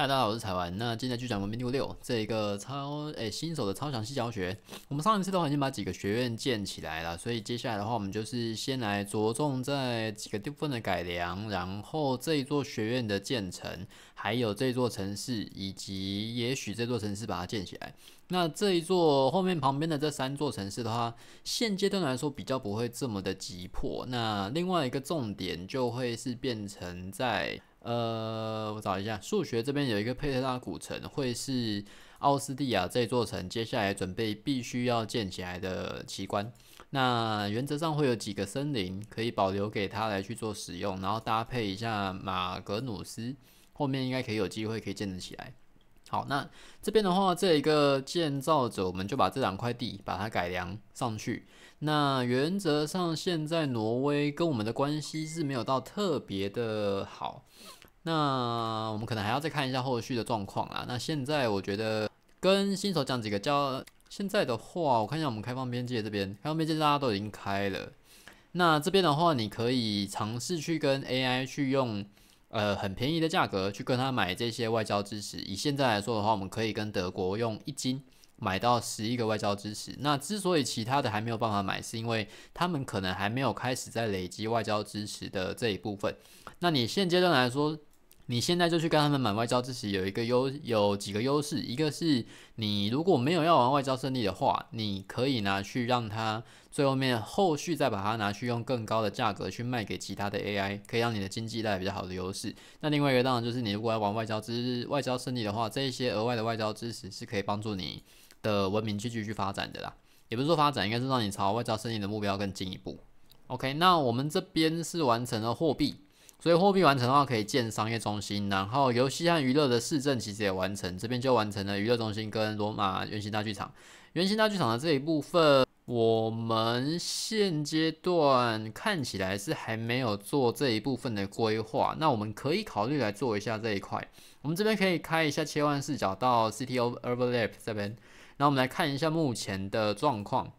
嗨，大家好，我是彩文。那今天就讲文明六六这一个超诶新手的超详细教学。我们上一次的话已经把几个学院建起来了，所以接下来的话，我们就是先来着重在几个地方的改良，然后这一座学院的建成，还有这座城市，以及也许这座城市把它建起来。那这一座后面旁边的这三座城市的话，现阶段来说比较不会这么的急迫。那另外一个重点就会是变成在。呃，我找一下，数学这边有一个佩特拉古城，会是奥斯蒂亚这座城接下来准备必须要建起来的奇观。那原则上会有几个森林可以保留给他来去做使用，然后搭配一下马格努斯，后面应该可以有机会可以建得起来。好，那这边的话，这一个建造者，我们就把这两块地把它改良上去。那原则上，现在挪威跟我们的关系是没有到特别的好，那我们可能还要再看一下后续的状况啊。那现在我觉得跟新手讲几个交，现在的话，我看一下我们开放边界这边，开放边界大家都已经开了。那这边的话，你可以尝试去跟 AI 去用，呃，很便宜的价格去跟他买这些外交支持。以现在来说的话，我们可以跟德国用一金。买到十一个外交支持，那之所以其他的还没有办法买，是因为他们可能还没有开始在累积外交支持的这一部分。那你现阶段来说，你现在就去跟他们买外交支持，有一个优有几个优势，一个是你如果没有要玩外交胜利的话，你可以拿去让它最后面后续再把它拿去用更高的价格去卖给其他的 AI，可以让你的经济带来比较好的优势。那另外一个当然就是你如果要玩外交支外交胜利的话，这一些额外的外交支持是可以帮助你。的文明去继续发展的啦，也不是说发展，应该是让你朝外交生意的目标更进一步。OK，那我们这边是完成了货币，所以货币完成的话可以建商业中心，然后游戏和娱乐的市政其实也完成，这边就完成了娱乐中心跟罗马圆形大剧场。圆形大剧场的这一部分，我们现阶段看起来是还没有做这一部分的规划，那我们可以考虑来做一下这一块。我们这边可以开一下切换视角到 CTO Overlap 这边。那我们来看一下目前的状况。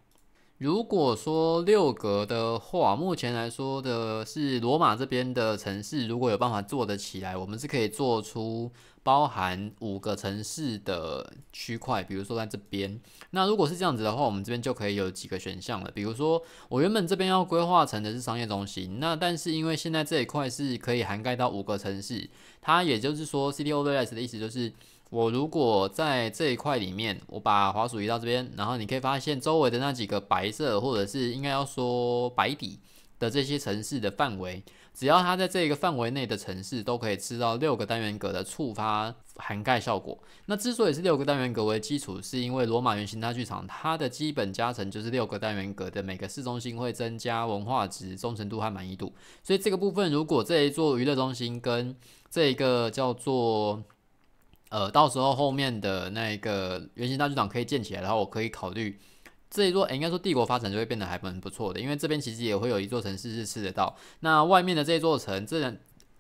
如果说六格的话，目前来说的是罗马这边的城市，如果有办法做得起来，我们是可以做出包含五个城市的区块。比如说在这边，那如果是这样子的话，我们这边就可以有几个选项了。比如说，我原本这边要规划成的是商业中心，那但是因为现在这一块是可以涵盖到五个城市，它也就是说 CTOVS 的意思就是。我如果在这一块里面，我把滑鼠移到这边，然后你可以发现周围的那几个白色，或者是应该要说白底的这些城市的范围，只要它在这个范围内的城市，都可以吃到六个单元格的触发涵盖效果。那之所以是六个单元格为基础，是因为罗马圆形大剧场它的基本加成就是六个单元格的每个市中心会增加文化值、忠诚度和满意度。所以这个部分，如果这一座娱乐中心跟这一个叫做。呃，到时候后面的那个圆形大剧场可以建起来然后我可以考虑这一座，应该说帝国发展就会变得还蛮不错的，因为这边其实也会有一座城市是吃得到。那外面的这座城，这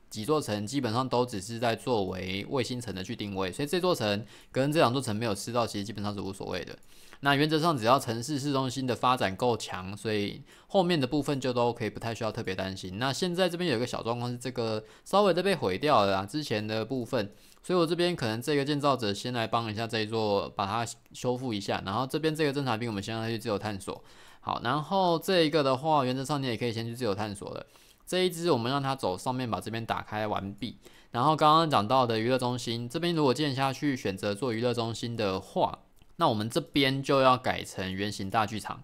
几座城基本上都只是在作为卫星城的去定位，所以这座城跟这两座城没有吃到，其实基本上是无所谓的。那原则上只要城市市中心的发展够强，所以后面的部分就都可以不太需要特别担心。那现在这边有一个小状况是这个稍微的被毁掉了，啊，之前的部分。所以，我这边可能这个建造者先来帮一下这一座，把它修复一下。然后，这边这个侦察兵，我们先让他去自由探索。好，然后这一个的话，原则上你也可以先去自由探索了。这一只我们让它走上面，把这边打开完毕。然后刚刚讲到的娱乐中心这边，如果建下去选择做娱乐中心的话，那我们这边就要改成圆形大剧场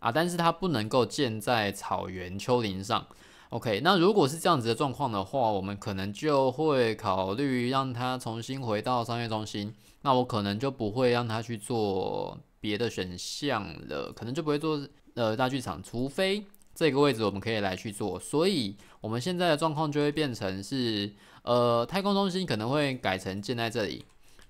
啊，但是它不能够建在草原丘陵上。OK，那如果是这样子的状况的话，我们可能就会考虑让他重新回到商业中心。那我可能就不会让他去做别的选项了，可能就不会做呃大剧场，除非这个位置我们可以来去做。所以，我们现在的状况就会变成是呃太空中心可能会改成建在这里。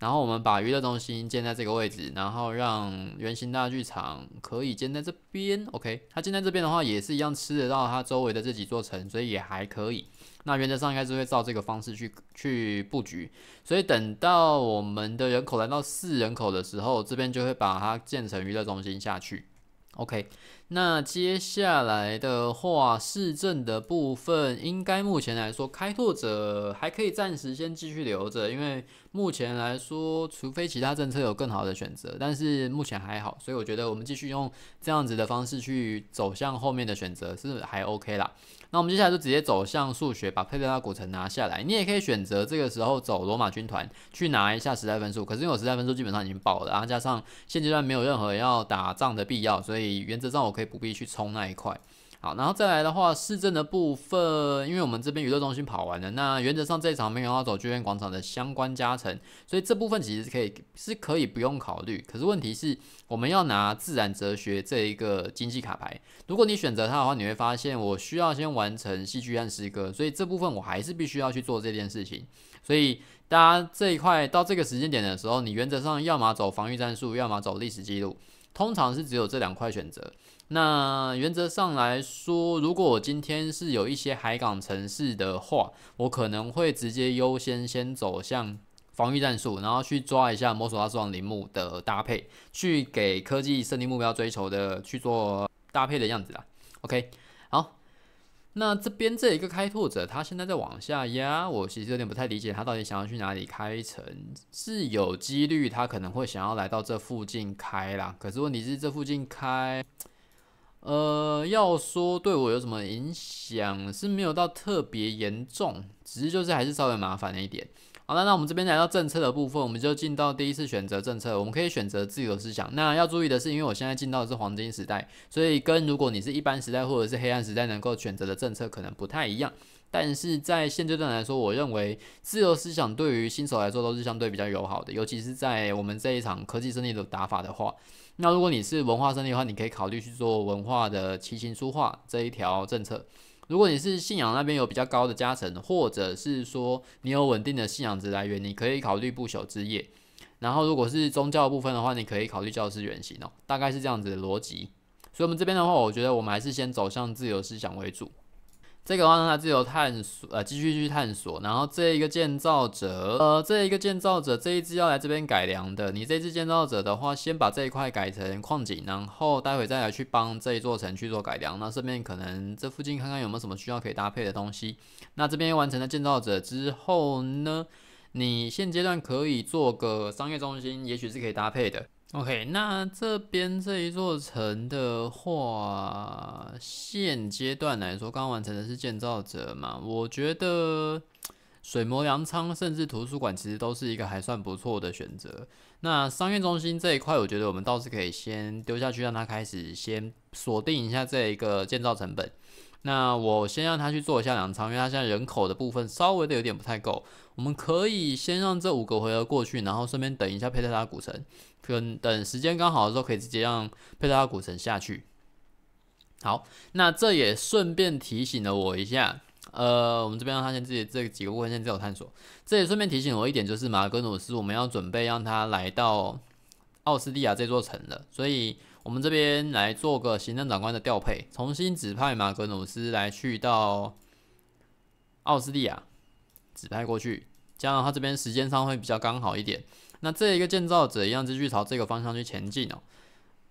然后我们把娱乐中心建在这个位置，然后让圆形大剧场可以建在这边。OK，它建在这边的话，也是一样吃得到它周围的这几座城，所以也还可以。那原则上应该是会照这个方式去去布局。所以等到我们的人口来到四人口的时候，这边就会把它建成娱乐中心下去。O.K. 那接下来的话，市政的部分，应该目前来说，开拓者还可以暂时先继续留着，因为目前来说，除非其他政策有更好的选择，但是目前还好，所以我觉得我们继续用这样子的方式去走向后面的选择是还 O.K. 啦。那我们接下来就直接走向数学，把佩德拉古城拿下来。你也可以选择这个时候走罗马军团去拿一下时代分数，可是因为我时代分数基本上已经爆了，然后加上现阶段没有任何要打仗的必要，所以原则上我可以不必去冲那一块。好，然后再来的话，市政的部分，因为我们这边娱乐中心跑完了，那原则上这一场没有要走剧院广场的相关加成，所以这部分其实是可以是可以不用考虑。可是问题是我们要拿自然哲学这一个经济卡牌，如果你选择它的话，你会发现我需要先完成戏剧和诗歌，所以这部分我还是必须要去做这件事情。所以大家这一块到这个时间点的时候，你原则上要么走防御战术，要么走历史记录，通常是只有这两块选择。那原则上来说，如果我今天是有一些海港城市的话，我可能会直接优先先走向防御战术，然后去抓一下摩索拉斯王陵墓的搭配，去给科技设定目标追求的去做搭配的样子啦。OK，好，那这边这一个开拓者，他现在在往下压，我其实有点不太理解他到底想要去哪里开城，是有几率他可能会想要来到这附近开啦，可是问题是这附近开。呃，要说对我有什么影响是没有到特别严重，只是就是还是稍微麻烦了一点。好了，那我们这边来到政策的部分，我们就进到第一次选择政策，我们可以选择自由思想。那要注意的是，因为我现在进到的是黄金时代，所以跟如果你是一般时代或者是黑暗时代能够选择的政策可能不太一样。但是在现阶段来说，我认为自由思想对于新手来说都是相对比较友好的，尤其是在我们这一场科技胜利的打法的话。那如果你是文化生意的话，你可以考虑去做文化的骑行书画这一条政策。如果你是信仰那边有比较高的加成，或者是说你有稳定的信仰值来源，你可以考虑不朽之夜。然后如果是宗教部分的话，你可以考虑教师原型哦，大概是这样子的逻辑。所以我们这边的话，我觉得我们还是先走向自由思想为主。这个话呢，它自由探索，呃，继续去探索。然后这一个建造者，呃，这一个建造者，这一只要来这边改良的。你这只建造者的话，先把这一块改成矿井，然后待会再来去帮这一座城去做改良。那顺便可能这附近看看有没有什么需要可以搭配的东西。那这边完成了建造者之后呢，你现阶段可以做个商业中心，也许是可以搭配的。OK，那这边这一座城的话，现阶段来说，刚完成的是建造者嘛？我觉得水磨粮仓甚至图书馆其实都是一个还算不错的选择。那商业中心这一块，我觉得我们倒是可以先丢下去，让它开始先锁定一下这一个建造成本。那我先让他去做一下两仓，因为他现在人口的部分稍微的有点不太够，我们可以先让这五个回合过去，然后顺便等一下佩特拉古城，等等时间刚好的时候可以直接让佩特拉古城下去。好，那这也顺便提醒了我一下，呃，我们这边让他先自己这几个部分先自我探索，这也顺便提醒我一点，就是马格努斯我们要准备让他来到奥斯蒂亚这座城了，所以。我们这边来做个行政长官的调配，重新指派马格努斯来去到奥斯利亚，指派过去，这样他这边时间上会比较刚好一点。那这一个建造者一样继续朝这个方向去前进哦。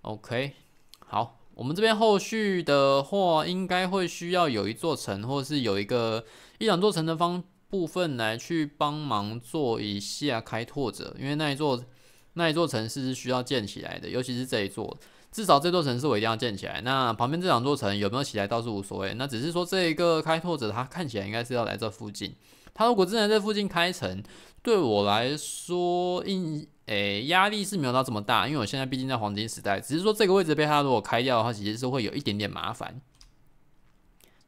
OK，好，我们这边后续的话，应该会需要有一座城，或是有一个一两座城的方部分来去帮忙做一下开拓者，因为那一座那一座城市是需要建起来的，尤其是这一座。至少这座城市我一定要建起来。那旁边这两座城有没有起来倒是无所谓。那只是说这一个开拓者他看起来应该是要来这附近。他如果真的在附近开城，对我来说应诶压力是没有到这么大，因为我现在毕竟在黄金时代。只是说这个位置被他如果开掉的话，其实是会有一点点麻烦。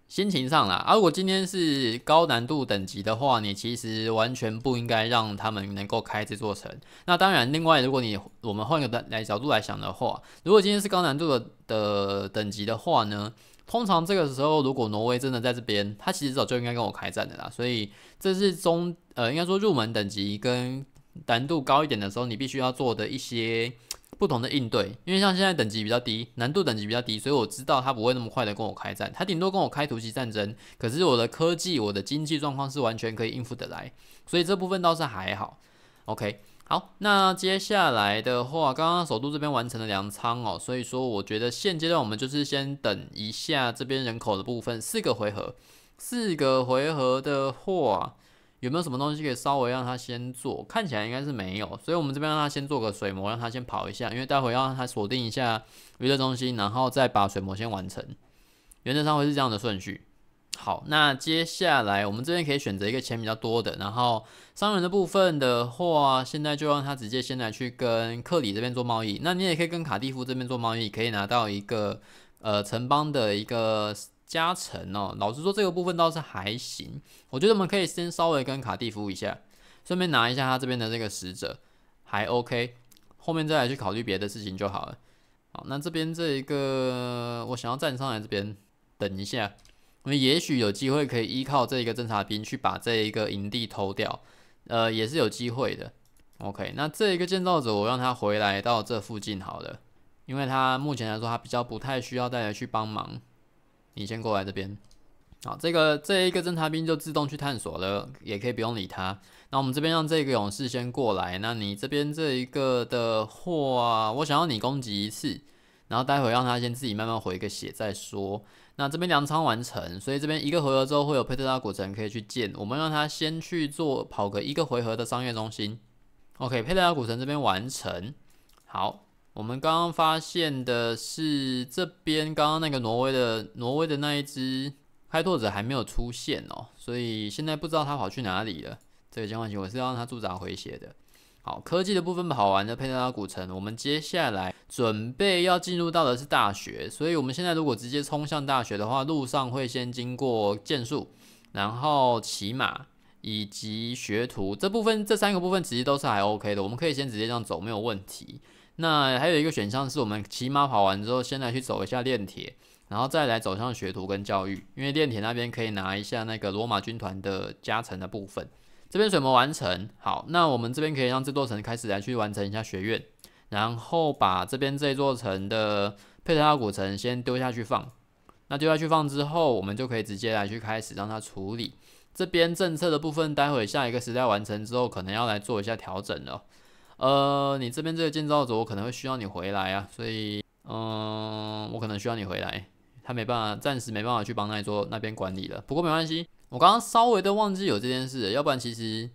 心情上啦、啊！如果今天是高难度等级的话，你其实完全不应该让他们能够开这座城。那当然，另外如果你我们换个来角度来想的话，如果今天是高难度的的等级的话呢，通常这个时候如果挪威真的在这边，他其实早就应该跟我开战的啦。所以这是中呃，应该说入门等级跟难度高一点的时候，你必须要做的一些。不同的应对，因为像现在等级比较低，难度等级比较低，所以我知道他不会那么快的跟我开战，他顶多跟我开突袭战争。可是我的科技、我的经济状况是完全可以应付得来，所以这部分倒是还好。OK，好，那接下来的话，刚刚首都这边完成了粮仓哦，所以说我觉得现阶段我们就是先等一下这边人口的部分，四个回合，四个回合的话。有没有什么东西可以稍微让他先做？看起来应该是没有，所以我们这边让他先做个水膜，让他先跑一下，因为待会要让他锁定一下娱乐中心，然后再把水膜先完成。原则上会是这样的顺序。好，那接下来我们这边可以选择一个钱比较多的，然后商人的部分的话，现在就让他直接先来去跟克里这边做贸易。那你也可以跟卡蒂夫这边做贸易，可以拿到一个呃城邦的一个。加成哦，老实说这个部分倒是还行，我觉得我们可以先稍微跟卡蒂夫一下，顺便拿一下他这边的这个使者，还 OK，后面再来去考虑别的事情就好了。好，那这边这一个我想要站上来这边，等一下，我们也许有机会可以依靠这一个侦察兵去把这一个营地偷掉，呃，也是有机会的。OK，那这一个建造者我让他回来到这附近好了，因为他目前来说他比较不太需要大家去帮忙。你先过来这边，好，这个这一个侦察兵就自动去探索了，也可以不用理他。那我们这边让这个勇士先过来，那你这边这一个的货啊，我想要你攻击一次，然后待会让他先自己慢慢回个血再说。那这边粮仓完成，所以这边一个回合之后会有佩特拉古城可以去建，我们让他先去做跑个一个回合的商业中心。OK，佩特拉古城这边完成，好。我们刚刚发现的是，这边刚刚那个挪威的挪威的那一只开拓者还没有出现哦，所以现在不知道他跑去哪里了。这个交换行我是要让他驻扎回血的。好，科技的部分跑完的佩纳拉古城，我们接下来准备要进入到的是大学。所以我们现在如果直接冲向大学的话，路上会先经过剑术，然后骑马以及学徒这部分这三个部分其实都是还 OK 的，我们可以先直接这样走，没有问题。那还有一个选项是，我们骑马跑完之后，先来去走一下炼铁，然后再来走向学徒跟教育，因为炼铁那边可以拿一下那个罗马军团的加成的部分。这边水磨完成，好，那我们这边可以让这座城开始来去完成一下学院，然后把这边这座城的佩特拉古城先丢下去放。那丢下去放之后，我们就可以直接来去开始让它处理。这边政策的部分，待会下一个时代完成之后，可能要来做一下调整了。呃，你这边这个建造者我可能会需要你回来啊，所以嗯，我可能需要你回来。他没办法，暂时没办法去帮那一座那边管理了。不过没关系，我刚刚稍微的忘记有这件事，要不然其实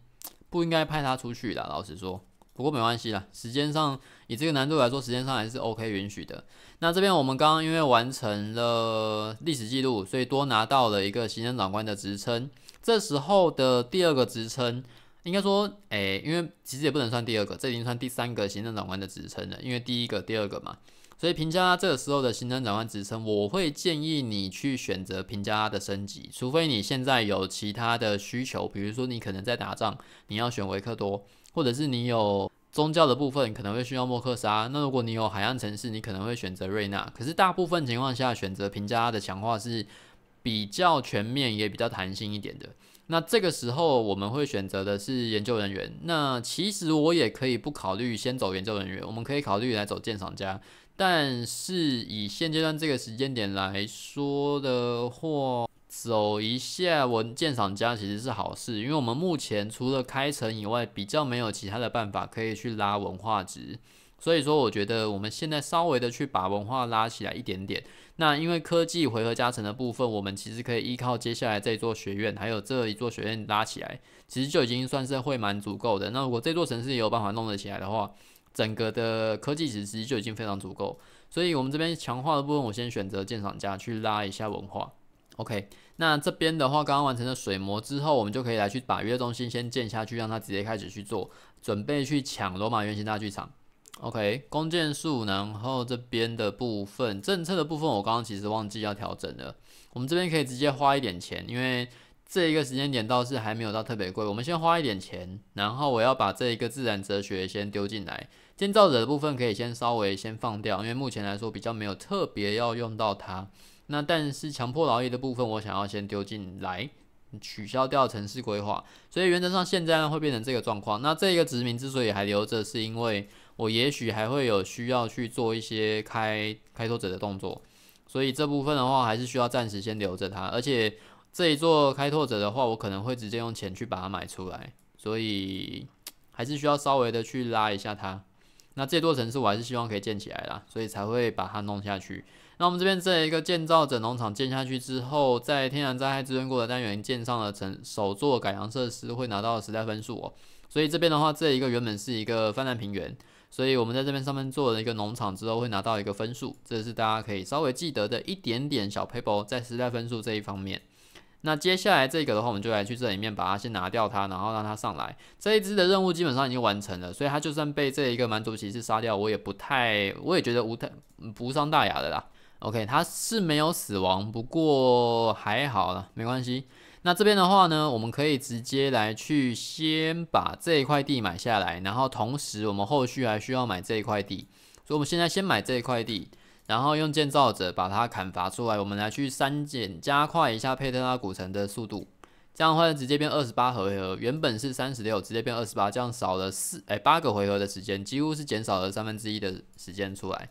不应该派他出去的，老实说。不过没关系啦，时间上以这个难度来说，时间上还是 OK 允许的。那这边我们刚刚因为完成了历史记录，所以多拿到了一个行政长官的职称。这时候的第二个职称。应该说，诶，因为其实也不能算第二个，这已经算第三个行政长官的职称了。因为第一个、第二个嘛，所以评价这个时候的行政长官职称，我会建议你去选择评价的升级，除非你现在有其他的需求，比如说你可能在打仗，你要选维克多，或者是你有宗教的部分可能会需要莫克沙。那如果你有海岸城市，你可能会选择瑞纳。可是大部分情况下，选择评价的强化是。比较全面也比较弹性一点的，那这个时候我们会选择的是研究人员。那其实我也可以不考虑先走研究人员，我们可以考虑来走鉴赏家。但是以现阶段这个时间点来说的话，走一下文鉴赏家其实是好事，因为我们目前除了开城以外，比较没有其他的办法可以去拉文化值。所以说，我觉得我们现在稍微的去把文化拉起来一点点。那因为科技回合加成的部分，我们其实可以依靠接下来这座学院还有这一座学院拉起来，其实就已经算是会蛮足够的。那如果这座城市也有办法弄得起来的话，整个的科技其实就已经非常足够。所以我们这边强化的部分，我先选择鉴赏家去拉一下文化。OK，那这边的话，刚刚完成了水膜之后，我们就可以来去把约中心先建下去，让它直接开始去做准备，去抢罗马圆形大剧场。OK，弓箭术，然后这边的部分政策的部分，我刚刚其实忘记要调整了。我们这边可以直接花一点钱，因为这一个时间点倒是还没有到特别贵，我们先花一点钱。然后我要把这一个自然哲学先丢进来，建造者的部分可以先稍微先放掉，因为目前来说比较没有特别要用到它。那但是强迫劳役的部分，我想要先丢进来，取消掉城市规划。所以原则上现在呢会变成这个状况。那这一个殖民之所以还留着，是因为。我也许还会有需要去做一些开开拓者的动作，所以这部分的话还是需要暂时先留着它。而且这一座开拓者的话，我可能会直接用钱去把它买出来，所以 还是需要稍微的去拉一下它。那这座城市我还是希望可以建起来啦，所以才会把它弄下去。那我们这边这一个建造者农场建下去之后，在天然灾害支援过的单元建上了城首座改良设施会拿到时代分数哦。所以这边的话，这一个原本是一个泛滥平原。所以我们在这边上面做了一个农场之后，会拿到一个分数，这是大家可以稍微记得的一点点小 paper，在时代分数这一方面。那接下来这个的话，我们就来去这里面把它先拿掉它，然后让它上来。这一只的任务基本上已经完成了，所以它就算被这一个蛮族骑士杀掉，我也不太，我也觉得无太无伤大雅的啦。OK，它是没有死亡，不过还好啦，没关系。那这边的话呢，我们可以直接来去先把这一块地买下来，然后同时我们后续还需要买这一块地，所以我们现在先买这一块地，然后用建造者把它砍伐出来，我们来去删减加快一下佩特拉古城的速度，这样的话直接变二十八回合，原本是三十六，直接变二十八，这样少了四哎八个回合的时间，几乎是减少了三分之一的时间出来。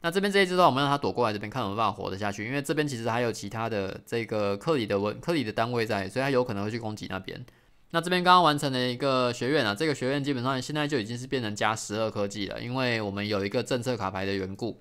那这边这一支，我们让它躲过来这边看，没有办法活得下去。因为这边其实还有其他的这个克里的文克里的单位在，所以它有可能会去攻击那边。那这边刚刚完成了一个学院啊，这个学院基本上现在就已经是变成加十二科技了，因为我们有一个政策卡牌的缘故，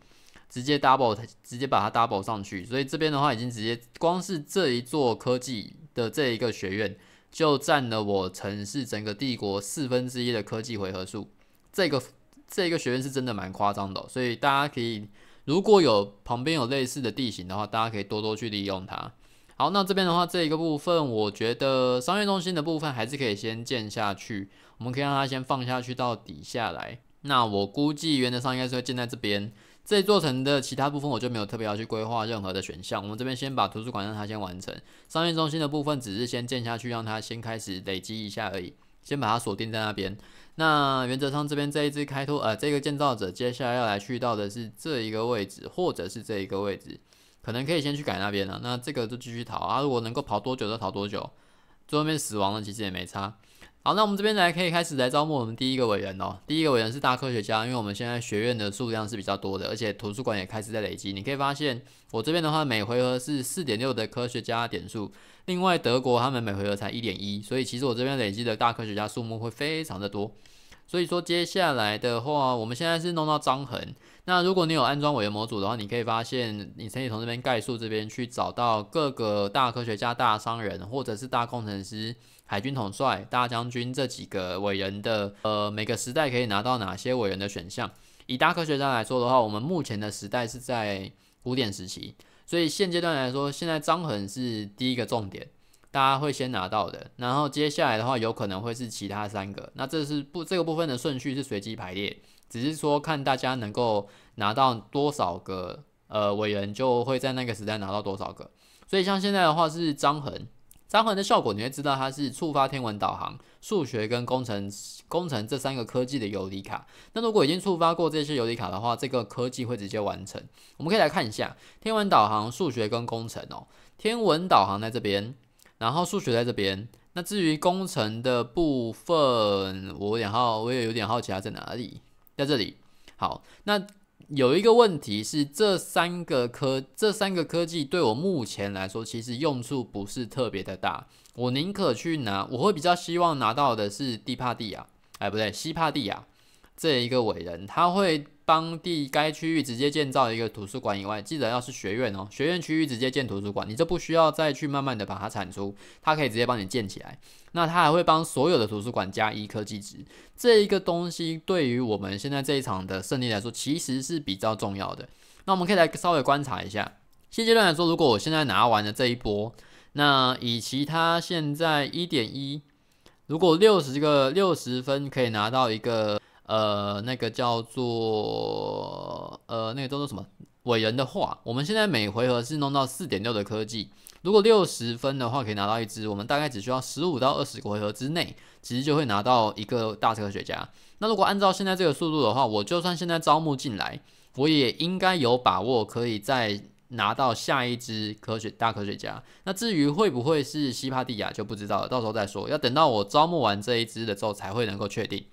直接 double 直接把它 double 上去。所以这边的话，已经直接光是这一座科技的这一个学院，就占了我城市整个帝国四分之一的科技回合数。这个。这一个学院是真的蛮夸张的，所以大家可以如果有旁边有类似的地形的话，大家可以多多去利用它。好，那这边的话，这一个部分，我觉得商业中心的部分还是可以先建下去，我们可以让它先放下去到底下来。那我估计原则上应该是会建在这边。这座城的其他部分我就没有特别要去规划任何的选项，我们这边先把图书馆让它先完成，商业中心的部分只是先建下去，让它先开始累积一下而已。先把它锁定在那边。那原则上这边这一只开拓，呃，这个建造者接下来要来去到的是这一个位置，或者是这一个位置，可能可以先去改那边了。那这个就继续逃啊，如果能够跑多久就逃多久，最后面死亡了其实也没差。好，那我们这边来可以开始来招募我们第一个委员哦。第一个委员是大科学家，因为我们现在学院的数量是比较多的，而且图书馆也开始在累积。你可以发现，我这边的话每回合是四点六的科学家点数，另外德国他们每回合才一点一，所以其实我这边累积的大科学家数目会非常的多。所以说接下来的话，我们现在是弄到张衡。那如果你有安装委员模组的话，你可以发现，你可以从这边概述这边去找到各个大科学家、大商人或者是大工程师。海军统帅、大将军这几个伟人的，呃，每个时代可以拿到哪些伟人的选项？以大科学家来说的话，我们目前的时代是在古典时期，所以现阶段来说，现在张衡是第一个重点，大家会先拿到的。然后接下来的话，有可能会是其他三个。那这是不这个部分的顺序是随机排列，只是说看大家能够拿到多少个呃伟人，就会在那个时代拿到多少个。所以像现在的话是张衡。张环的效果，你会知道它是触发天文导航、数学跟工程工程这三个科技的游离卡。那如果已经触发过这些游离卡的话，这个科技会直接完成。我们可以来看一下天文导航、数学跟工程哦。天文导航在这边，然后数学在这边。那至于工程的部分，我有点好，我也有点好奇它在哪里，在这里。好，那。有一个问题是，这三个科，这三个科技对我目前来说，其实用处不是特别的大。我宁可去拿，我会比较希望拿到的是蒂帕蒂亚，哎，不对，西帕蒂亚这一个伟人，他会。当地该区域直接建造一个图书馆以外，记得要是学院哦，学院区域直接建图书馆，你就不需要再去慢慢的把它产出，它可以直接帮你建起来。那它还会帮所有的图书馆加一科技值，这一个东西对于我们现在这一场的胜利来说，其实是比较重要的。那我们可以来稍微观察一下，现阶段来说，如果我现在拿完了这一波，那以其他现在一点一，如果六十个六十分可以拿到一个。呃，那个叫做呃，那个叫做什么伟人的话，我们现在每回合是弄到四点六的科技，如果六十分的话，可以拿到一只，我们大概只需要十五到二十个回合之内，其实就会拿到一个大科学家。那如果按照现在这个速度的话，我就算现在招募进来，我也应该有把握可以再拿到下一只科学大科学家。那至于会不会是西帕蒂亚就不知道了，到时候再说。要等到我招募完这一只的时候，才会能够确定。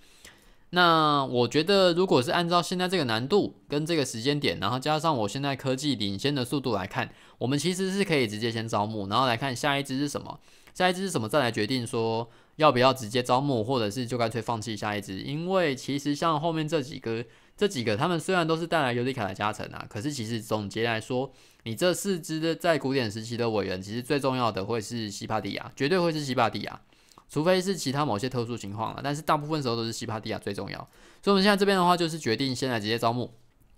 那我觉得，如果是按照现在这个难度跟这个时间点，然后加上我现在科技领先的速度来看，我们其实是可以直接先招募，然后来看下一只是什么，下一只是什么，再来决定说要不要直接招募，或者是就干脆放弃下一支。因为其实像后面这几个，这几个他们虽然都是带来尤里卡的加成啊，可是其实总结来说，你这四只的在古典时期的委员，其实最重要的会是西帕蒂亚，绝对会是西帕蒂亚。除非是其他某些特殊情况了，但是大部分时候都是西帕蒂亚最重要，所以我们现在这边的话就是决定现在直接招募。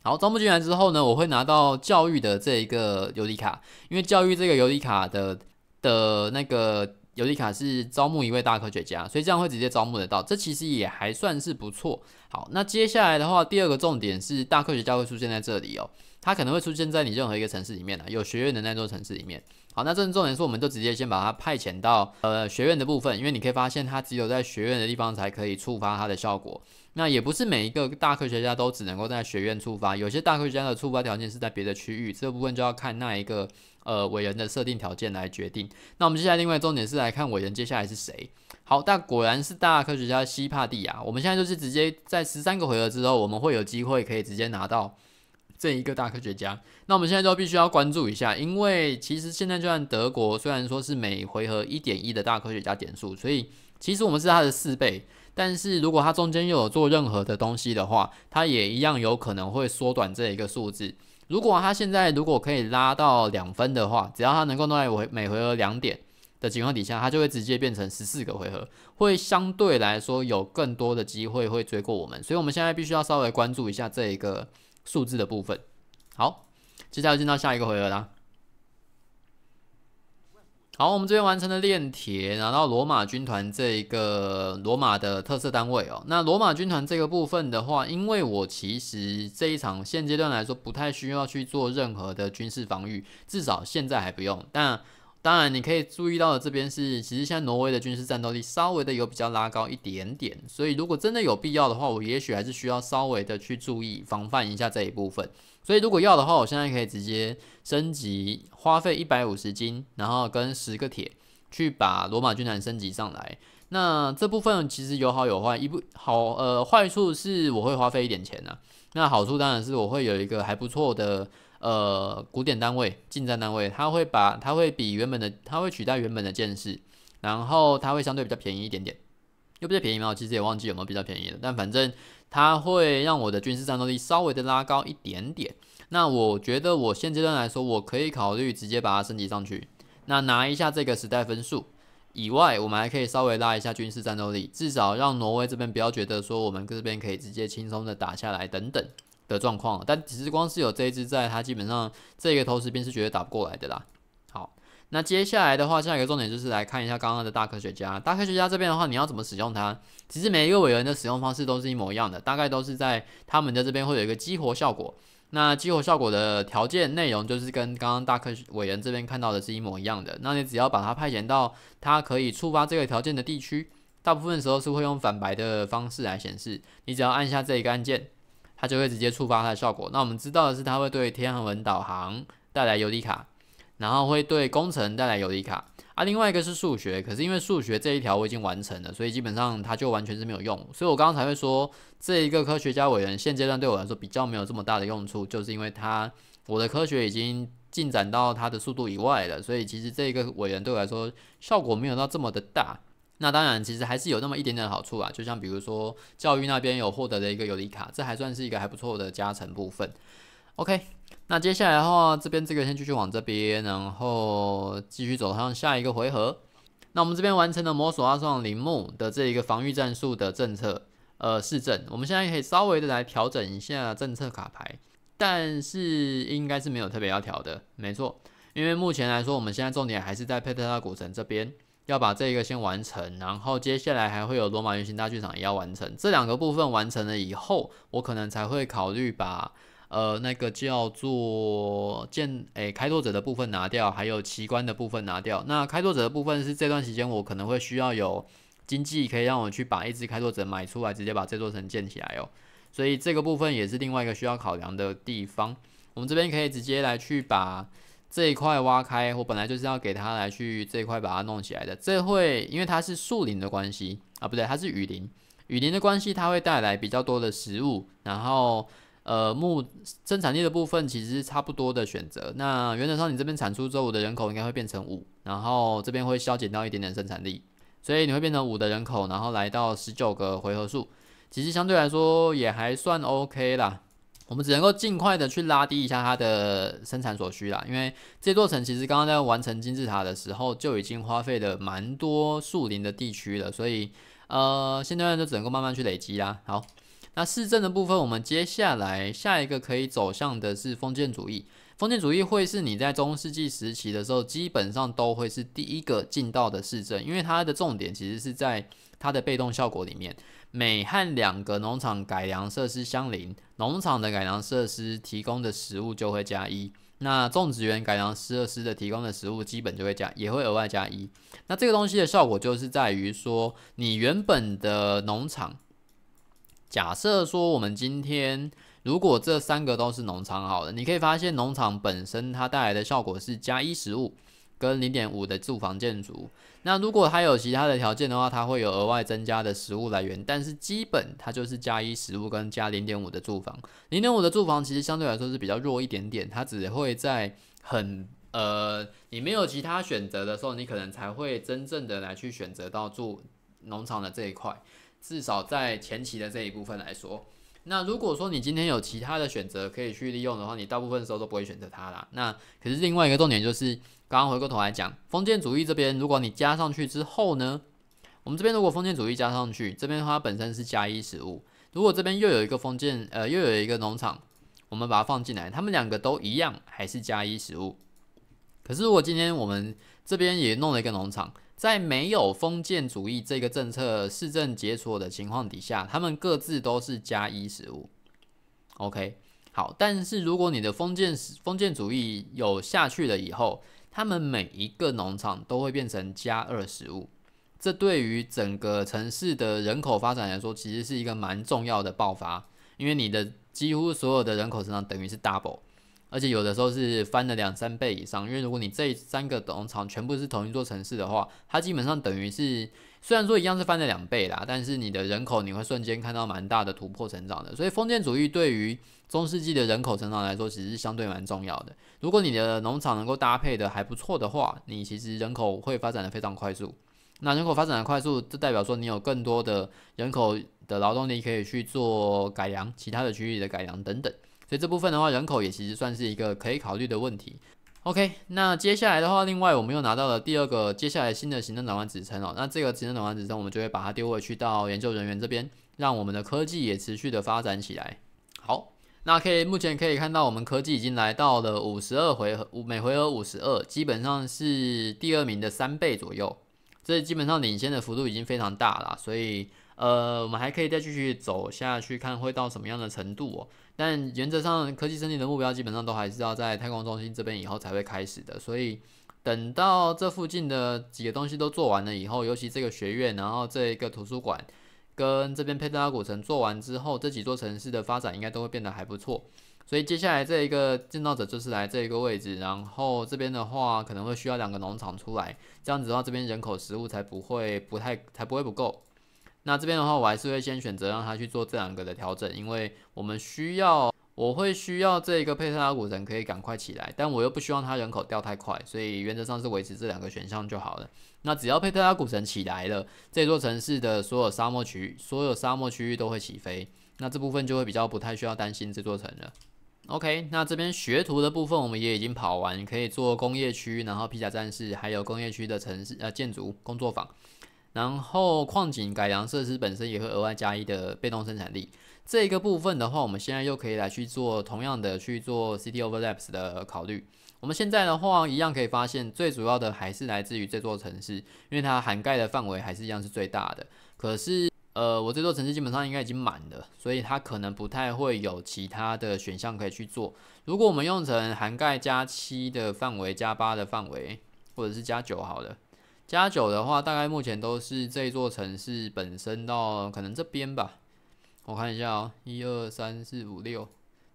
好，招募进来之后呢，我会拿到教育的这一个尤里卡，因为教育这个尤里卡的的那个尤里卡是招募一位大科学家，所以这样会直接招募得到，这其实也还算是不错。好，那接下来的话，第二个重点是大科学家会出现在这里哦，他可能会出现在你任何一个城市里面啊，有学院的那座城市里面。好，那这重点是，我们就直接先把它派遣到呃学院的部分，因为你可以发现，它只有在学院的地方才可以触发它的效果。那也不是每一个大科学家都只能够在学院触发，有些大科学家的触发条件是在别的区域，这部分就要看那一个呃伟人的设定条件来决定。那我们接下来另外重点是来看伟人接下来是谁。好，但果然是大科学家西帕蒂亚。我们现在就是直接在十三个回合之后，我们会有机会可以直接拿到。这一个大科学家，那我们现在就必须要关注一下，因为其实现在就算德国虽然说是每回合一点一的大科学家点数，所以其实我们是它的四倍，但是如果它中间又有做任何的东西的话，它也一样有可能会缩短这一个数字。如果它现在如果可以拉到两分的话，只要它能够在每每回合两点的情况底下，它就会直接变成十四个回合，会相对来说有更多的机会会追过我们，所以我们现在必须要稍微关注一下这一个。数字的部分，好，接下来进到下一个回合啦。好，我们这边完成了炼铁，拿到罗马军团这一个罗马的特色单位哦。那罗马军团这个部分的话，因为我其实这一场现阶段来说不太需要去做任何的军事防御，至少现在还不用。但当然，你可以注意到的这边是，其实现在挪威的军事战斗力稍微的有比较拉高一点点，所以如果真的有必要的话，我也许还是需要稍微的去注意防范一下这一部分。所以如果要的话，我现在可以直接升级，花费一百五十金，然后跟十个铁去把罗马军团升级上来。那这部分其实有好有坏，一部好呃坏处是我会花费一点钱啊，那好处当然是我会有一个还不错的。呃，古典单位、近战单位，它会把它会比原本的，它会取代原本的剑士，然后它会相对比较便宜一点点，又不是便宜吗？我其实也忘记有没有比较便宜的，但反正它会让我的军事战斗力稍微的拉高一点点。那我觉得我现阶段来说，我可以考虑直接把它升级上去，那拿一下这个时代分数以外，我们还可以稍微拉一下军事战斗力，至少让挪威这边不要觉得说我们这边可以直接轻松的打下来等等。的状况，但其实光是有这一只在，它基本上这个投石兵是绝对打不过来的啦。好，那接下来的话，下一个重点就是来看一下刚刚的大科学家。大科学家这边的话，你要怎么使用它？其实每一个伟人的使用方式都是一模一样的，大概都是在他们的这边会有一个激活效果。那激活效果的条件内容就是跟刚刚大科伟人这边看到的是一模一样的。那你只要把它派遣到它可以触发这个条件的地区，大部分时候是会用反白的方式来显示。你只要按下这一个按键。它就会直接触发它的效果。那我们知道的是，它会对天文导航带来尤里卡，然后会对工程带来尤里卡。啊，另外一个是数学，可是因为数学这一条我已经完成了，所以基本上它就完全是没有用。所以我刚刚才会说，这一个科学家委员现阶段对我来说比较没有这么大的用处，就是因为它我的科学已经进展到它的速度以外了，所以其实这一个委员对我来说效果没有到这么的大。那当然，其实还是有那么一点点好处啊，就像比如说教育那边有获得的一个游离卡，这还算是一个还不错的加成部分。OK，那接下来的话，这边这个先继续往这边，然后继续走上下一个回合。那我们这边完成了摩索阿创铃木的这一个防御战术的政策，呃，市政，我们现在可以稍微的来调整一下政策卡牌，但是应该是没有特别要调的，没错，因为目前来说，我们现在重点还是在佩特拉古城这边。要把这个先完成，然后接下来还会有罗马圆形大剧场也要完成。这两个部分完成了以后，我可能才会考虑把呃那个叫做建诶开拓者的部分拿掉，还有奇观的部分拿掉。那开拓者的部分是这段时间我可能会需要有经济可以让我去把一支开拓者买出来，直接把这座城建起来哦。所以这个部分也是另外一个需要考量的地方。我们这边可以直接来去把。这一块挖开，我本来就是要给他来去这一块把它弄起来的。这会因为它是树林的关系啊，不对，它是雨林，雨林的关系它会带来比较多的食物。然后呃木生产力的部分其实是差不多的选择。那原则上你这边产出之后的人口应该会变成五，然后这边会消减到一点点生产力，所以你会变成五的人口，然后来到十九个回合数，其实相对来说也还算 OK 啦。我们只能够尽快的去拉低一下它的生产所需啦，因为这座城其实刚刚在完成金字塔的时候就已经花费了蛮多树林的地区了，所以呃，现在就只能够慢慢去累积啦。好，那市政的部分，我们接下来下一个可以走向的是封建主义。封建主义会是你在中世纪时期的时候，基本上都会是第一个进到的市政，因为它的重点其实是在它的被动效果里面。每和两个农场改良设施相邻，农场的改良设施提供的食物就会加一。那种植园改良设施的提供的食物基本就会加，也会额外加一。那这个东西的效果就是在于说，你原本的农场，假设说我们今天如果这三个都是农场好了，你可以发现农场本身它带来的效果是加一食物。跟零点五的住房建筑，那如果它有其他的条件的话，它会有额外增加的食物来源，但是基本它就是加一食物跟加零点五的住房，零点五的住房其实相对来说是比较弱一点点，它只会在很呃你没有其他选择的时候，你可能才会真正的来去选择到住农场的这一块，至少在前期的这一部分来说，那如果说你今天有其他的选择可以去利用的话，你大部分时候都不会选择它啦。那可是另外一个重点就是。刚刚回过头来讲，封建主义这边，如果你加上去之后呢，我们这边如果封建主义加上去，这边它本身是加一食物。如果这边又有一个封建，呃，又有一个农场，我们把它放进来，他们两个都一样，还是加一食物。可是如果今天我们这边也弄了一个农场，在没有封建主义这个政策市政解锁的情况底下，他们各自都是加一食物。OK，好，但是如果你的封建封建主义有下去了以后。他们每一个农场都会变成加二十五，这对于整个城市的人口发展来说，其实是一个蛮重要的爆发，因为你的几乎所有的人口增长等于是 double，而且有的时候是翻了两三倍以上，因为如果你这三个农场全部是同一座城市的话，它基本上等于是。虽然说一样是翻了两倍啦，但是你的人口你会瞬间看到蛮大的突破成长的。所以封建主义对于中世纪的人口成长来说，其实是相对蛮重要的。如果你的农场能够搭配的还不错的话，你其实人口会发展的非常快速。那人口发展的快速，就代表说你有更多的人口的劳动力可以去做改良，其他的区域的改良等等。所以这部分的话，人口也其实算是一个可以考虑的问题。OK，那接下来的话，另外我们又拿到了第二个接下来新的行政长官职称哦，那这个行政长官职称我们就会把它丢回去到研究人员这边，让我们的科技也持续的发展起来。好，那可以目前可以看到我们科技已经来到了五十二回合，五每回合五十二，基本上是第二名的三倍左右，这基本上领先的幅度已经非常大了，所以。呃，我们还可以再继续走下去，看会到什么样的程度。哦。但原则上，科技升级的目标基本上都还是要在太空中心这边以后才会开始的。所以，等到这附近的几个东西都做完了以后，尤其这个学院，然后这一个图书馆跟这边佩特拉古城做完之后，这几座城市的发展应该都会变得还不错。所以接下来这一个建造者就是来这一个位置，然后这边的话可能会需要两个农场出来，这样子的话，这边人口食物才不会不太才不会不够。那这边的话，我还是会先选择让他去做这两个的调整，因为我们需要，我会需要这一个佩特拉古城可以赶快起来，但我又不希望它人口掉太快，所以原则上是维持这两个选项就好了。那只要佩特拉古城起来了，这座城市的所有沙漠区、所有沙漠区域都会起飞，那这部分就会比较不太需要担心这座城了。OK，那这边学徒的部分我们也已经跑完，可以做工业区，然后皮甲战士，还有工业区的城市呃建筑工作坊。然后矿井改良设施本身也会额外加一的被动生产力。这个部分的话，我们现在又可以来去做同样的去做 CT i y overlaps 的考虑。我们现在的话，一样可以发现，最主要的还是来自于这座城市，因为它涵盖的范围还是一样是最大的。可是，呃，我这座城市基本上应该已经满了，所以它可能不太会有其他的选项可以去做。如果我们用成涵盖加七的范围，加八的范围，或者是加九好了。加九的话，大概目前都是这座城市本身到可能这边吧。我看一下啊，一二三四五六。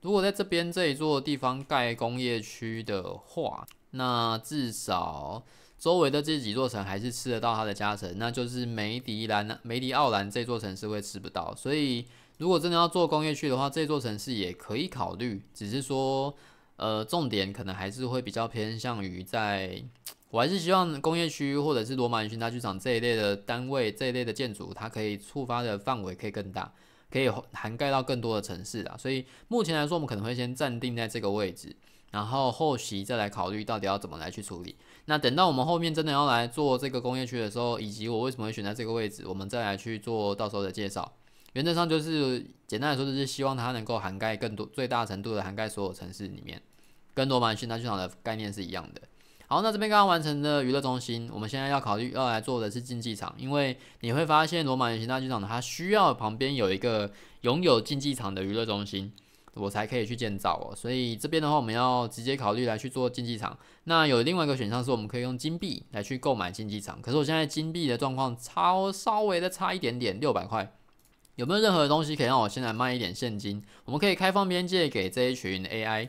如果在这边这一座地方盖工业区的话，那至少周围的这几座城还是吃得到它的加成。那就是梅迪兰、梅迪奥兰这座城市会吃不到。所以，如果真的要做工业区的话，这座城市也可以考虑。只是说，呃，重点可能还是会比较偏向于在。我还是希望工业区或者是罗马尼亚大剧场这一类的单位这一类的建筑，它可以触发的范围可以更大，可以涵盖到更多的城市啊。所以目前来说，我们可能会先暂定在这个位置，然后后续再来考虑到底要怎么来去处理。那等到我们后面真的要来做这个工业区的时候，以及我为什么会选在这个位置，我们再来去做到时候的介绍。原则上就是简单来说，就是希望它能够涵盖更多，最大程度的涵盖所有城市里面，跟罗马尼亚大剧场的概念是一样的。好，那这边刚刚完成的娱乐中心，我们现在要考虑要来做的是竞技场，因为你会发现罗马人形大剧场它需要旁边有一个拥有竞技场的娱乐中心，我才可以去建造哦。所以这边的话，我们要直接考虑来去做竞技场。那有另外一个选项是我们可以用金币来去购买竞技场，可是我现在金币的状况超稍微的差一点点，六百块，有没有任何东西可以让我先来卖一点现金？我们可以开放边界给这一群 AI，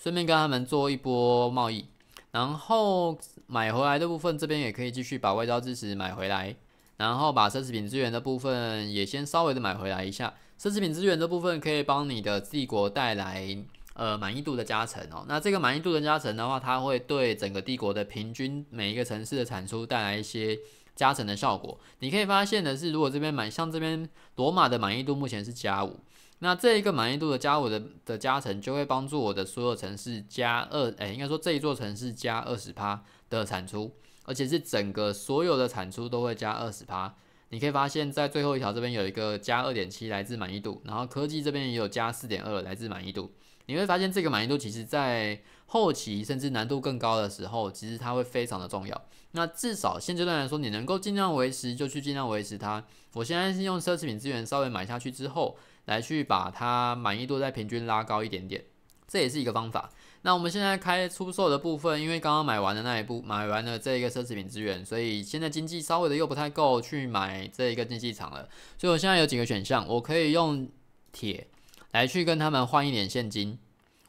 顺便跟他们做一波贸易。然后买回来的部分，这边也可以继续把外交支持买回来，然后把奢侈品资源的部分也先稍微的买回来一下。奢侈品资源的部分可以帮你的帝国带来呃满意度的加成哦。那这个满意度的加成的话，它会对整个帝国的平均每一个城市的产出带来一些加成的效果。你可以发现的是，如果这边买，像这边罗马的满意度目前是加五。那这一个满意度的加我的的加成，就会帮助我的所有城市加二，哎，应该说这一座城市加二十趴的产出，而且是整个所有的产出都会加二十%。趴。你可以发现，在最后一条这边有一个加二点七来自满意度，然后科技这边也有加四点二来自满意度。你会发现这个满意度其实在后期甚至难度更高的时候，其实它会非常的重要。那至少现阶段来说，你能够尽量维持就去尽量维持它。我现在是用奢侈品资源稍微买下去之后。来去把它满意度再平均拉高一点点，这也是一个方法。那我们现在开出售的部分，因为刚刚买完的那一部，买完了这一个奢侈品资源，所以现在经济稍微的又不太够去买这一个竞技场了。所以我现在有几个选项，我可以用铁来去跟他们换一点现金，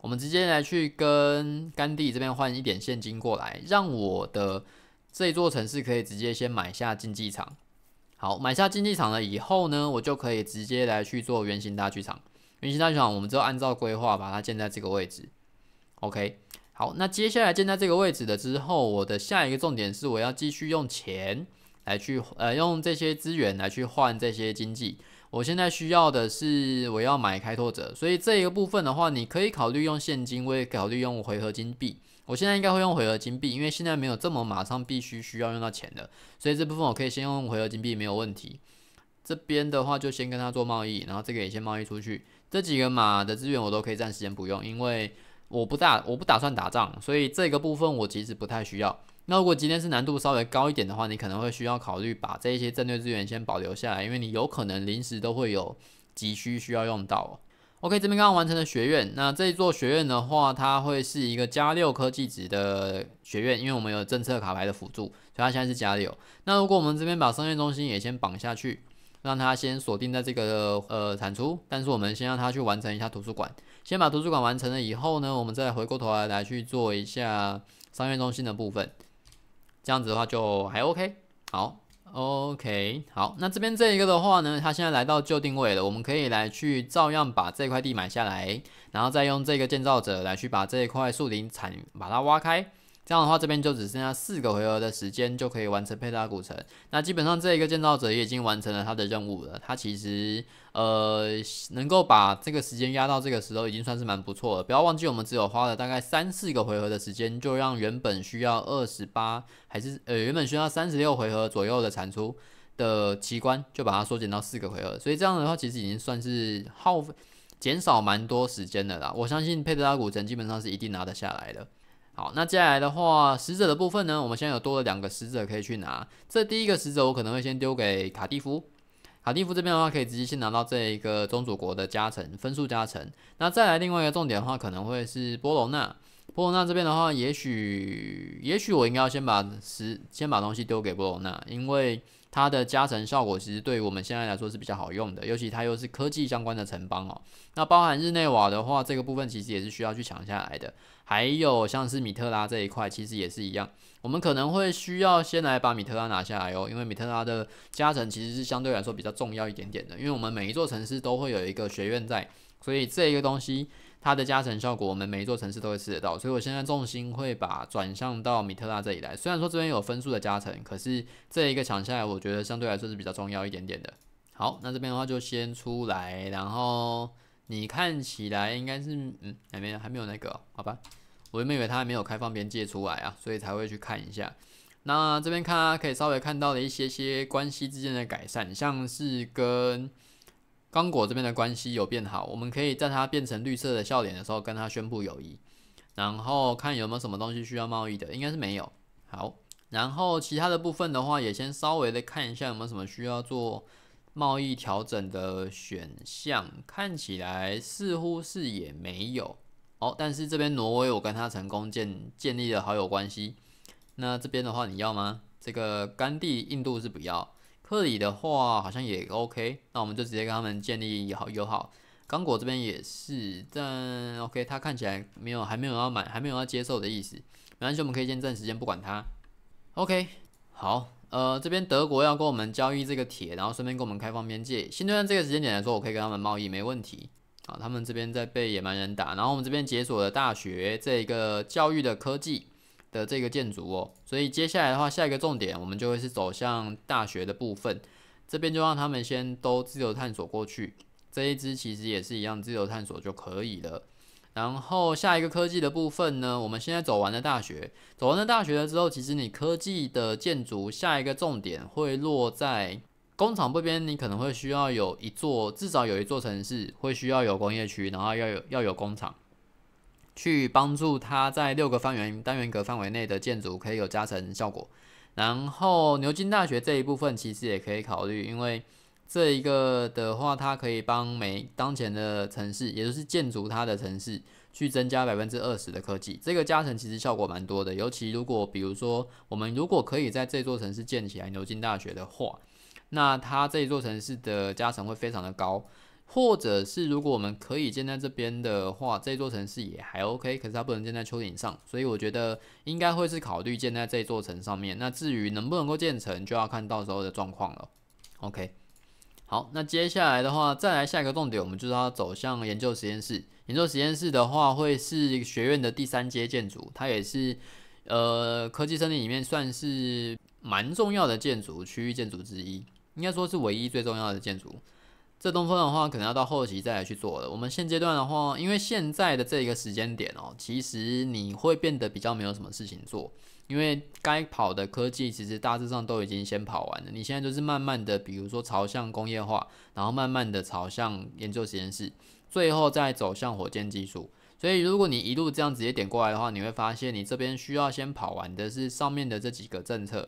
我们直接来去跟甘地这边换一点现金过来，让我的这座城市可以直接先买下竞技场。好，买下竞技场了以后呢，我就可以直接来去做圆形大剧场。圆形大剧场，我们就按照规划把它建在这个位置。OK，好，那接下来建在这个位置的之后，我的下一个重点是我要继续用钱来去，呃，用这些资源来去换这些经济。我现在需要的是我要买开拓者，所以这一个部分的话，你可以考虑用现金，我也考虑用回合金币。我现在应该会用回合金币，因为现在没有这么马上必须需要用到钱的，所以这部分我可以先用回合金币没有问题。这边的话就先跟他做贸易，然后这个也先贸易出去。这几个马的资源我都可以暂时先不用，因为我不打，我不打算打仗，所以这个部分我其实不太需要。那如果今天是难度稍微高一点的话，你可能会需要考虑把这一些战略资源先保留下来，因为你有可能临时都会有急需需要用到。OK，这边刚刚完成的学院，那这一座学院的话，它会是一个加六科技值的学院，因为我们有政策卡牌的辅助，所以它现在是加六。那如果我们这边把商业中心也先绑下去，让它先锁定在这个呃产出，但是我们先让它去完成一下图书馆，先把图书馆完成了以后呢，我们再回过头来来去做一下商业中心的部分，这样子的话就还 OK。好。O.K. 好，那这边这一个的话呢，它现在来到旧定位了，我们可以来去照样把这块地买下来，然后再用这个建造者来去把这一块树林铲，把它挖开。这样的话，这边就只剩下四个回合的时间，就可以完成佩德拉古城。那基本上这一个建造者也已经完成了他的任务了。他其实呃，能够把这个时间压到这个时候，已经算是蛮不错了。不要忘记，我们只有花了大概三四个回合的时间，就让原本需要二十八还是呃原本需要三十六回合左右的产出的奇观，就把它缩减到四个回合。所以这样的话，其实已经算是耗减少蛮多时间的啦。我相信佩德拉古城基本上是一定拿得下来的。好，那接下来的话，使者的部分呢？我们现在有多了两个使者可以去拿。这第一个使者，我可能会先丢给卡蒂夫。卡蒂夫这边的话，可以直接先拿到这一个宗主国的加成分数加成。那再来另外一个重点的话，可能会是波罗那。波罗那这边的话，也许也许我应该要先把使先把东西丢给波罗纳，因为。它的加成效果其实对于我们现在来说是比较好用的，尤其它又是科技相关的城邦哦。那包含日内瓦的话，这个部分其实也是需要去抢下来的。还有像是米特拉这一块，其实也是一样，我们可能会需要先来把米特拉拿下来哦，因为米特拉的加成其实是相对来说比较重要一点点的，因为我们每一座城市都会有一个学院在，所以这一个东西。它的加成效果，我们每一座城市都会吃得到，所以我现在重心会把转向到米特拉这里来。虽然说这边有分数的加成，可是这一个抢下来，我觉得相对来说是比较重要一点点的。好，那这边的话就先出来，然后你看起来应该是嗯，还没还没有那个，好吧？我就以为他还没有开放边界出来啊，所以才会去看一下。那这边看啊，可以稍微看到了一些些关系之间的改善，像是跟。刚果这边的关系有变好，我们可以在它变成绿色的笑脸的时候，跟它宣布友谊，然后看有没有什么东西需要贸易的，应该是没有。好，然后其他的部分的话，也先稍微的看一下有没有什么需要做贸易调整的选项，看起来似乎是也没有。哦，但是这边挪威我跟它成功建建立了好友关系，那这边的话你要吗？这个甘地印度是不要。赫里的话好像也 OK，那我们就直接跟他们建立友好友好。刚果这边也是，但 OK，他看起来没有还没有要买，还没有要接受的意思。没关系，我们可以先暂时先不管他。OK，好，呃，这边德国要跟我们交易这个铁，然后顺便跟我们开放边界。新上这个时间点来说，我可以跟他们贸易没问题。啊，他们这边在被野蛮人打，然后我们这边解锁了大学这个教育的科技。的这个建筑哦，所以接下来的话，下一个重点我们就会是走向大学的部分，这边就让他们先都自由探索过去。这一支其实也是一样，自由探索就可以了。然后下一个科技的部分呢，我们现在走完了大学，走完了大学了之后，其实你科技的建筑下一个重点会落在工厂这边，你可能会需要有一座，至少有一座城市会需要有工业区，然后要有要有工厂。去帮助它在六个方圆单元格范围内的建筑可以有加成效果。然后牛津大学这一部分其实也可以考虑，因为这一个的话，它可以帮每当前的城市，也就是建筑它的城市，去增加百分之二十的科技。这个加成其实效果蛮多的，尤其如果比如说我们如果可以在这座城市建起来牛津大学的话，那它这一座城市的加成会非常的高。或者是，如果我们可以建在这边的话，这座城市也还 OK。可是它不能建在丘陵上，所以我觉得应该会是考虑建在这座城上面。那至于能不能够建成，就要看到时候的状况了。OK，好，那接下来的话，再来下一个重点，我们就是要走向研究实验室。研究实验室的话，会是学院的第三阶建筑，它也是呃科技森林里面算是蛮重要的建筑区域建筑之一，应该说是唯一最重要的建筑。这东风的话，可能要到后期再来去做了。我们现阶段的话，因为现在的这一个时间点哦，其实你会变得比较没有什么事情做，因为该跑的科技其实大致上都已经先跑完了。你现在就是慢慢的，比如说朝向工业化，然后慢慢的朝向研究实验室，最后再走向火箭技术。所以如果你一路这样直接点过来的话，你会发现你这边需要先跑完的是上面的这几个政策，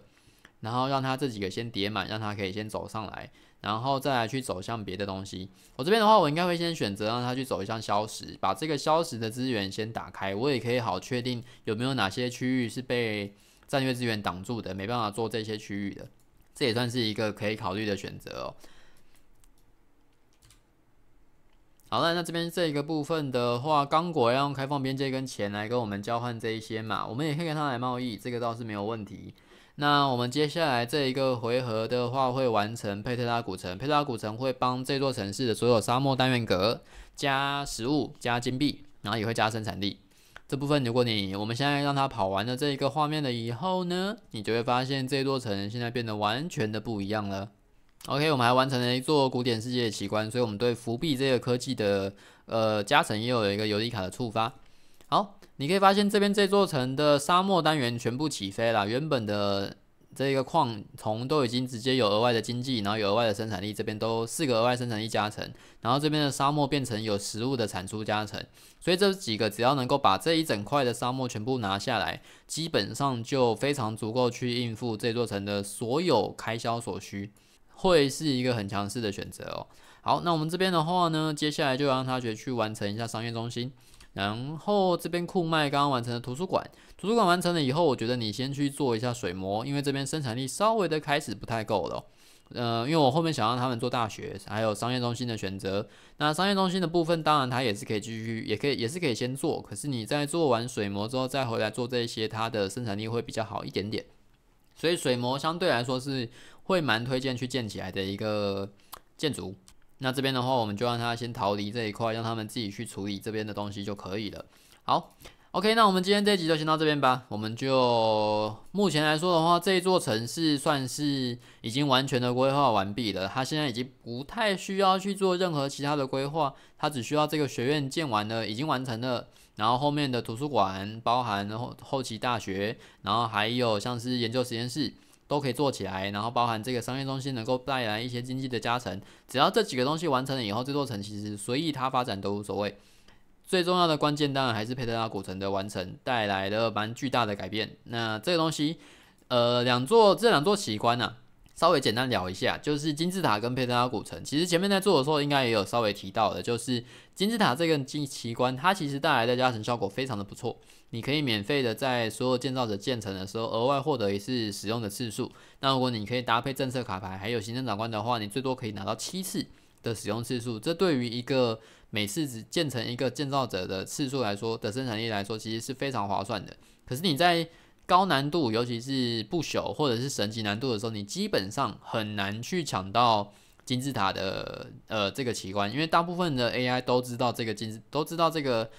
然后让它这几个先叠满，让它可以先走上来。然后再来去走向别的东西，我这边的话，我应该会先选择让它去走向消食，把这个消食的资源先打开，我也可以好确定有没有哪些区域是被战略资源挡住的，没办法做这些区域的，这也算是一个可以考虑的选择哦。好了，那这边这一个部分的话，刚果要用开放边界跟钱来跟我们交换这一些嘛，我们也可以跟他来贸易，这个倒是没有问题。那我们接下来这一个回合的话，会完成佩特拉古城。佩特拉古城会帮这座城市的所有沙漠单元格加食物、加金币，然后也会加生产力。这部分如果你我们现在让它跑完了这一个画面了以后呢，你就会发现这座城现在变得完全的不一样了。OK，我们还完成了一座古典世界的奇观，所以我们对伏壁这个科技的呃加成也有一个尤里卡的触发。你可以发现这边这座城的沙漠单元全部起飞了，原本的这个矿从都已经直接有额外的经济，然后有额外的生产力，这边都四个额外生产力加成，然后这边的沙漠变成有食物的产出加成，所以这几个只要能够把这一整块的沙漠全部拿下来，基本上就非常足够去应付这座城的所有开销所需，会是一个很强势的选择哦。好，那我们这边的话呢，接下来就让他去去完成一下商业中心。然后这边酷麦刚刚完成了图书馆，图书馆完成了以后，我觉得你先去做一下水膜，因为这边生产力稍微的开始不太够了。呃，因为我后面想让他们做大学，还有商业中心的选择。那商业中心的部分，当然它也是可以继续，也可以，也是可以先做。可是你在做完水膜之后再回来做这些，它的生产力会比较好一点点。所以水膜相对来说是会蛮推荐去建起来的一个建筑。那这边的话，我们就让他先逃离这一块，让他们自己去处理这边的东西就可以了。好，OK，那我们今天这集就先到这边吧。我们就目前来说的话，这一座城市算是已经完全的规划完毕了。它现在已经不太需要去做任何其他的规划，它只需要这个学院建完了，已经完成了。然后后面的图书馆，包含后后期大学，然后还有像是研究实验室。都可以做起来，然后包含这个商业中心能够带来一些经济的加成，只要这几个东西完成了以后，这座城其实随意它发展都无所谓。最重要的关键当然还是佩特拉古城的完成带来了蛮巨大的改变。那这个东西，呃，两座这两座奇观呢，稍微简单聊一下，就是金字塔跟佩特拉古城。其实前面在做的时候应该也有稍微提到的，就是金字塔这个奇奇观，它其实带来的加成效果非常的不错。你可以免费的在所有建造者建成的时候，额外获得一次使用的次数。那如果你可以搭配政策卡牌还有行政长官的话，你最多可以拿到七次的使用次数。这对于一个每次只建成一个建造者的次数来说的生产力来说，其实是非常划算的。可是你在高难度，尤其是不朽或者是神级难度的时候，你基本上很难去抢到金字塔的呃这个奇观，因为大部分的 AI 都知道这个金都知道这个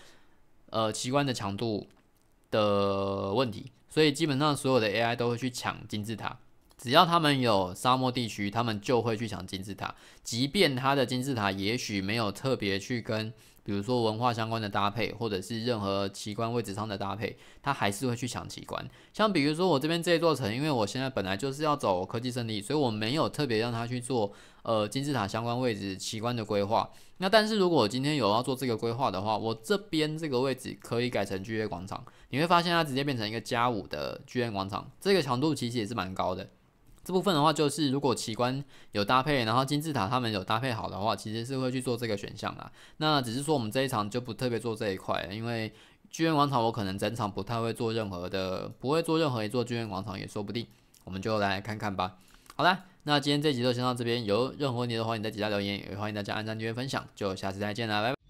呃奇观的强度。的问题，所以基本上所有的 AI 都会去抢金字塔。只要他们有沙漠地区，他们就会去抢金字塔。即便它的金字塔也许没有特别去跟，比如说文化相关的搭配，或者是任何奇观位置上的搭配，它还是会去抢奇观。像比如说我这边这座城，因为我现在本来就是要走科技胜利，所以我没有特别让他去做呃金字塔相关位置奇观的规划。那但是如果我今天有要做这个规划的话，我这边这个位置可以改成巨悦广场。你会发现它直接变成一个加五的剧院广场，这个强度其实也是蛮高的。这部分的话，就是如果奇观有搭配，然后金字塔他们有搭配好的话，其实是会去做这个选项啦。那只是说我们这一场就不特别做这一块，因为剧院广场我可能整场不太会做任何的，不会做任何一座剧院广场也说不定。我们就来看看吧。好啦，那今天这集就先到这边。有任何问题的话，你在底下留言，也欢迎大家按赞、订阅、分享。就下次再见啦，拜拜。